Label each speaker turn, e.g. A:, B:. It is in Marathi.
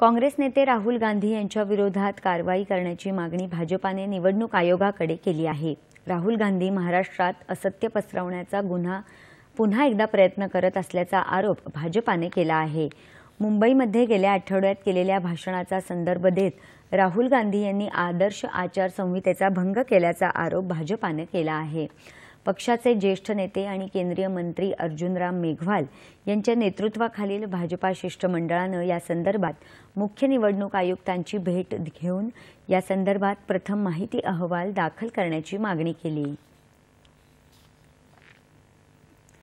A: काँग्रेस नेते राहुल गांधी यांच्या विरोधात कारवाई करण्याची मागणी भाजपाने निवडणूक आयोगाकडे केली आहे राहुल गांधी महाराष्ट्रात असत्य पसरवण्याचा गुन्हा पुन्हा एकदा प्रयत्न करत असल्याचा आरोप भाजपाने केला आहे मुंबईमध्ये गेल्या आठवड्यात केलेल्या भाषणाचा संदर्भ देत राहुल गांधी यांनी आदर्श आचारसंहितेचा भंग केल्याचा आरोप भाजपाने केला आहे पक्षाचे ज्येष्ठ नेते आणि केंद्रीय मंत्री अर्जुनराम मेघवाल यांच्या नेतृत्वाखालील भाजपा शिष्टमंडळानं यासंदर्भात मुख्य निवडणूक आयुक्तांची भेट घेऊन यासंदर्भात प्रथम माहिती अहवाल दाखल करण्याची मागणी केली